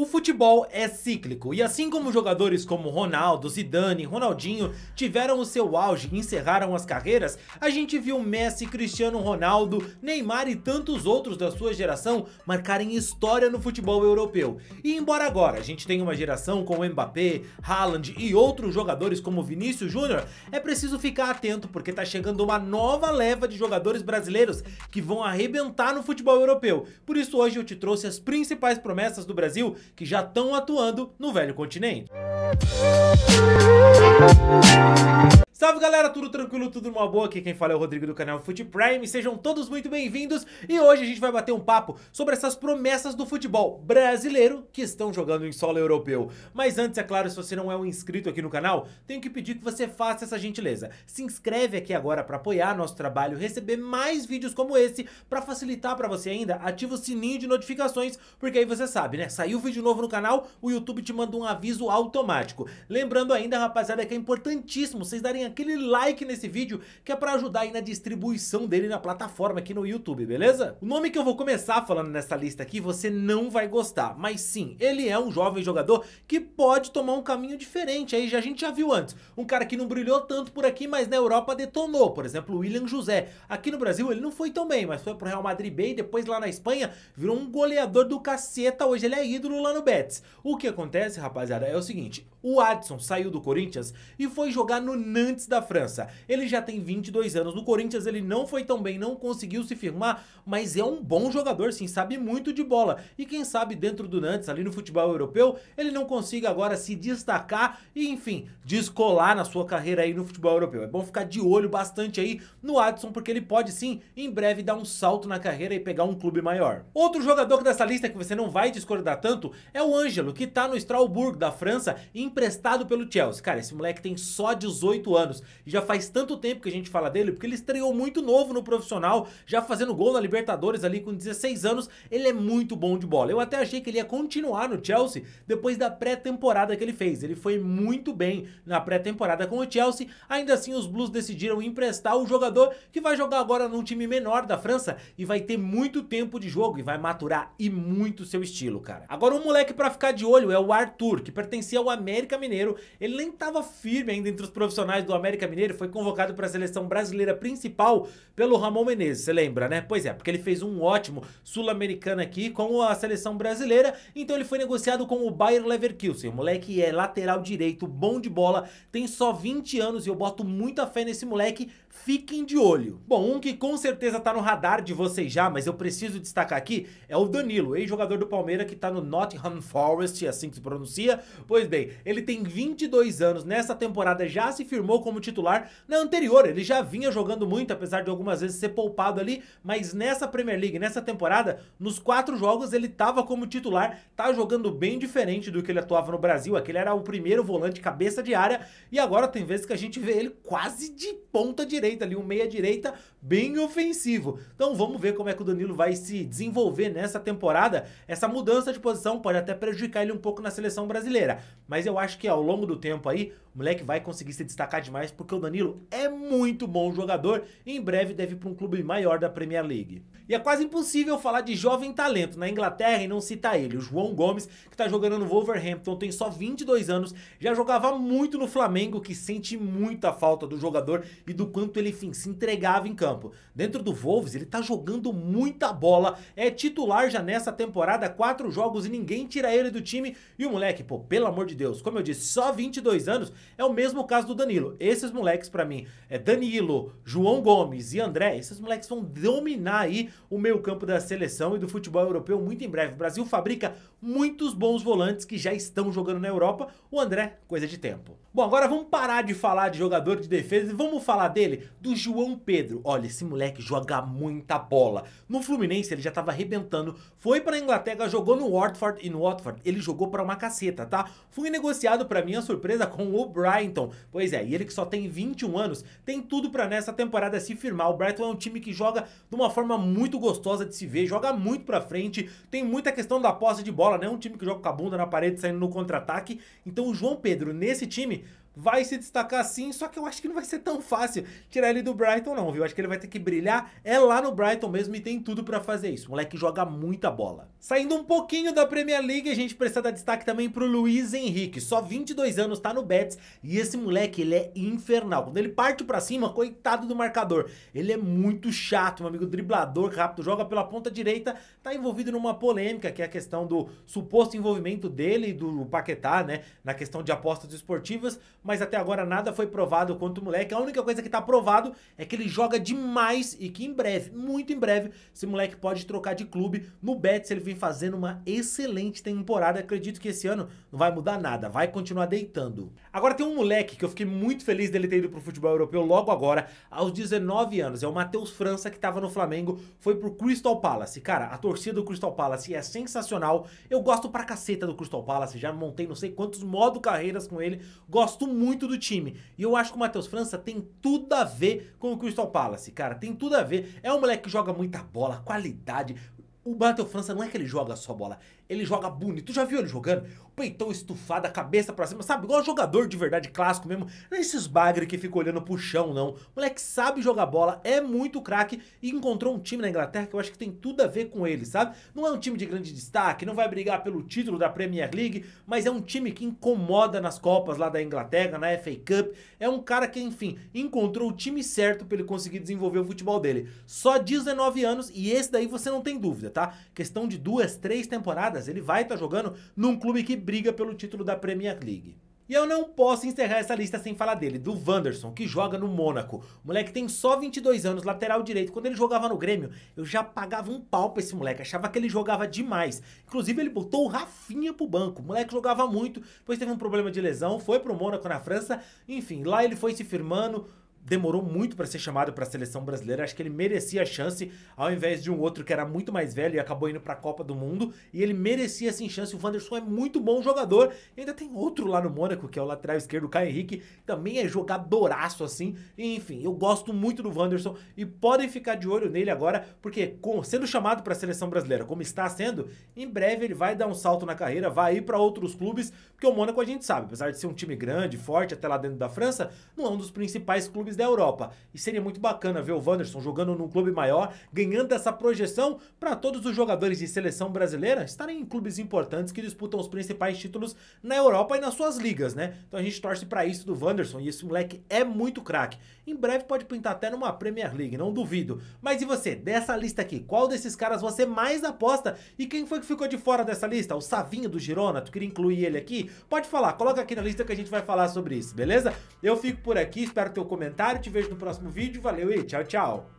O futebol é cíclico e assim como jogadores como Ronaldo, Zidane, Ronaldinho tiveram o seu auge e encerraram as carreiras, a gente viu Messi, Cristiano Ronaldo, Neymar e tantos outros da sua geração marcarem história no futebol europeu. E embora agora a gente tenha uma geração com Mbappé, Haaland e outros jogadores como Vinícius Júnior, é preciso ficar atento porque tá chegando uma nova leva de jogadores brasileiros que vão arrebentar no futebol europeu. Por isso hoje eu te trouxe as principais promessas do Brasil que já estão atuando no velho continente. Salve galera, tudo tranquilo, tudo numa boa? Aqui quem fala é o Rodrigo do canal Foot Prime, sejam todos muito bem-vindos e hoje a gente vai bater um papo sobre essas promessas do futebol brasileiro que estão jogando em solo europeu. Mas antes, é claro, se você não é um inscrito aqui no canal, tenho que pedir que você faça essa gentileza. Se inscreve aqui agora para apoiar nosso trabalho, receber mais vídeos como esse, para facilitar para você ainda, ativa o sininho de notificações, porque aí você sabe, né? Saiu vídeo novo no canal, o YouTube te manda um aviso automático. Lembrando ainda, rapaziada, que é importantíssimo vocês darem aquele like nesse vídeo que é para ajudar aí na distribuição dele na plataforma aqui no YouTube, beleza? O nome que eu vou começar falando nessa lista aqui você não vai gostar, mas sim, ele é um jovem jogador que pode tomar um caminho diferente, aí a gente já viu antes, um cara que não brilhou tanto por aqui, mas na Europa detonou, por exemplo, William José. Aqui no Brasil ele não foi tão bem, mas foi pro Real Madrid bem, depois lá na Espanha virou um goleador do caceta, hoje ele é ídolo lá no Betis. O que acontece, rapaziada, é o seguinte, o Adson saiu do Corinthians e foi jogar no Nantes da França. Ele já tem 22 anos. No Corinthians ele não foi tão bem, não conseguiu se firmar, mas é um bom jogador, sim, sabe muito de bola. E quem sabe dentro do Nantes, ali no futebol europeu, ele não consiga agora se destacar e, enfim, descolar na sua carreira aí no futebol europeu. É bom ficar de olho bastante aí no Adson, porque ele pode sim, em breve, dar um salto na carreira e pegar um clube maior. Outro jogador dessa lista que você não vai discordar tanto é o Ângelo, que tá no Strasbourg da França, emprestado pelo Chelsea. Cara, esse moleque tem só 18 anos anos. E já faz tanto tempo que a gente fala dele, porque ele estreou muito novo no profissional, já fazendo gol na Libertadores ali com 16 anos. Ele é muito bom de bola. Eu até achei que ele ia continuar no Chelsea depois da pré-temporada que ele fez. Ele foi muito bem na pré-temporada com o Chelsea. Ainda assim, os Blues decidiram emprestar o jogador que vai jogar agora num time menor da França e vai ter muito tempo de jogo e vai maturar e muito seu estilo, cara. Agora, um moleque para ficar de olho é o Arthur, que pertencia ao América Mineiro. Ele nem tava firme ainda entre os profissionais do América Mineiro foi convocado para a seleção brasileira principal pelo Ramon Menezes, você lembra, né? Pois é, porque ele fez um ótimo sul-americano aqui com a seleção brasileira, então ele foi negociado com o Bayer Leverkusen. O moleque é lateral direito, bom de bola, tem só 20 anos e eu boto muita fé nesse moleque, fiquem de olho. Bom, um que com certeza tá no radar de vocês já, mas eu preciso destacar aqui, é o Danilo, ex-jogador do Palmeiras que tá no Nottingham Forest, assim que se pronuncia. Pois bem, ele tem 22 anos, nessa temporada já se firmou com como titular. Na anterior, ele já vinha jogando muito, apesar de algumas vezes ser poupado ali, mas nessa Premier League, nessa temporada, nos quatro jogos ele estava como titular, tá jogando bem diferente do que ele atuava no Brasil. Aquele era o primeiro volante cabeça de área e agora tem vezes que a gente vê ele quase de ponta direita ali, um meia direita bem ofensivo. Então vamos ver como é que o Danilo vai se desenvolver nessa temporada. Essa mudança de posição pode até prejudicar ele um pouco na seleção brasileira, mas eu acho que ao longo do tempo aí moleque vai conseguir se destacar demais porque o Danilo é muito bom jogador e em breve deve ir para um clube maior da Premier League. E é quase impossível falar de jovem talento na Inglaterra e não citar ele. O João Gomes, que está jogando no Wolverhampton, tem só 22 anos, já jogava muito no Flamengo, que sente muita falta do jogador e do quanto ele enfim, se entregava em campo. Dentro do Wolves, ele está jogando muita bola, é titular já nessa temporada, quatro jogos e ninguém tira ele do time. E o moleque, pô, pelo amor de Deus, como eu disse, só 22 anos, é o mesmo caso do Danilo. Esses moleques, para mim, é Danilo, João Gomes e André, esses moleques vão dominar aí o meio campo da seleção e do futebol europeu muito em breve. O Brasil fabrica muitos bons volantes que já estão jogando na Europa. O André, coisa de tempo. Bom, agora vamos parar de falar de jogador de defesa e vamos falar dele, do João Pedro. Olha, esse moleque joga muita bola. No Fluminense ele já tava arrebentando, foi pra Inglaterra, jogou no Watford e no Watford ele jogou pra uma caceta, tá? Fui negociado pra minha surpresa com o Brighton. Pois é, e ele que só tem 21 anos, tem tudo para nessa temporada se firmar. O Brighton é um time que joga de uma forma muito gostosa de se ver, joga muito para frente, tem muita questão da posse de bola, né? Um time que joga com a bunda na parede saindo no contra-ataque. Então o João Pedro nesse time vai se destacar sim, só que eu acho que não vai ser tão fácil tirar ele do Brighton não, viu? Acho que ele vai ter que brilhar é lá no Brighton mesmo e tem tudo para fazer isso. moleque joga muita bola. Saindo um pouquinho da Premier League, a gente precisa dar destaque também pro Luiz Henrique. Só 22 anos, tá no Betis e esse moleque, ele é infernal. Quando ele parte para cima, coitado do marcador. Ele é muito chato, meu amigo driblador, rápido, joga pela ponta direita, tá envolvido numa polêmica, que é a questão do suposto envolvimento dele e do Paquetá, né, na questão de apostas esportivas, mas até agora nada foi provado quanto o moleque. A única coisa que tá provado é que ele joga demais e que em breve, muito em breve, esse moleque pode trocar de clube. No Betis ele vem fazendo uma excelente temporada. Acredito que esse ano não vai mudar nada, vai continuar deitando. Agora tem um moleque que eu fiquei muito feliz dele ter ido pro futebol europeu logo agora, aos 19 anos. É o Matheus França que tava no Flamengo, foi pro Crystal Palace. Cara, a torcida do Crystal Palace é sensacional. Eu gosto pra caceta do Crystal Palace, já montei não sei quantos modo carreiras com ele. Gosto muito muito do time. E eu acho que o Matheus França tem tudo a ver com o Crystal Palace, cara. Tem tudo a ver. É um moleque que joga muita bola, qualidade. O Matheus França não é que ele joga só bola, ele joga bonito. Tu já viu ele jogando? peitão estufado, a cabeça pra cima, sabe? Igual jogador de verdade clássico mesmo. Não é esses bagre que ficam olhando pro chão, não. O moleque sabe jogar bola, é muito craque e encontrou um time na Inglaterra que eu acho que tem tudo a ver com ele, sabe? Não é um time de grande destaque, não vai brigar pelo título da Premier League, mas é um time que incomoda nas Copas lá da Inglaterra, na FA Cup. É um cara que, enfim, encontrou o time certo pra ele conseguir desenvolver o futebol dele. Só 19 anos e esse daí você não tem dúvida, tá? Questão de duas, três temporadas ele vai estar tá jogando num clube que briga pelo título da Premier League. E eu não posso encerrar essa lista sem falar dele, do Wanderson, que joga no Mônaco. O moleque tem só 22 anos, lateral direito. Quando ele jogava no Grêmio, eu já pagava um pau pra esse moleque, achava que ele jogava demais. Inclusive, ele botou o Rafinha pro banco. O moleque jogava muito, depois teve um problema de lesão, foi pro Mônaco na França. Enfim, lá ele foi se firmando, demorou muito para ser chamado para a seleção brasileira. Acho que ele merecia a chance, ao invés de um outro que era muito mais velho e acabou indo para a Copa do Mundo. E ele merecia sim chance. O Wanderson é muito bom jogador. E ainda tem outro lá no Mônaco, que é o lateral esquerdo, o Caio Henrique. Também é jogadoraço assim. E, enfim, eu gosto muito do Wanderson e podem ficar de olho nele agora, porque com, sendo chamado para a seleção brasileira, como está sendo, em breve ele vai dar um salto na carreira, vai ir para outros clubes, porque o Mônaco a gente sabe, apesar de ser um time grande, forte até lá dentro da França, não é um dos principais clubes clubes da Europa. E seria muito bacana ver o Wanderson jogando num clube maior, ganhando essa projeção para todos os jogadores de seleção brasileira estarem em clubes importantes que disputam os principais títulos na Europa e nas suas ligas, né? Então a gente torce para isso do Wanderson e esse moleque é muito craque. Em breve pode pintar até numa Premier League, não duvido. Mas e você, dessa lista aqui, qual desses caras você mais aposta? E quem foi que ficou de fora dessa lista? O Savinho do Girona, tu queria incluir ele aqui? Pode falar, coloca aqui na lista que a gente vai falar sobre isso, beleza? Eu fico por aqui, espero teu comentário comentário, te vejo no próximo vídeo. Valeu e tchau, tchau!